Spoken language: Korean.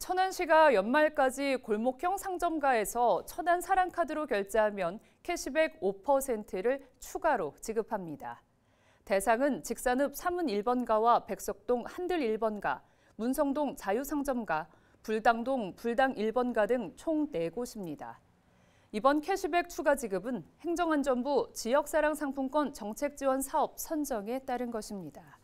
천안시가 연말까지 골목형 상점가에서 천안 사랑카드로 결제하면 캐시백 5%를 추가로 지급합니다. 대상은 직산읍 삼문 1번가와 백석동 한들 1번가, 문성동 자유상점가, 불당동 불당 1번가 등 총 4곳입니다. 이번 캐시백 추가 지급은 행정안전부 지역사랑 상품권 정책지원 사업 선정에 따른 것입니다.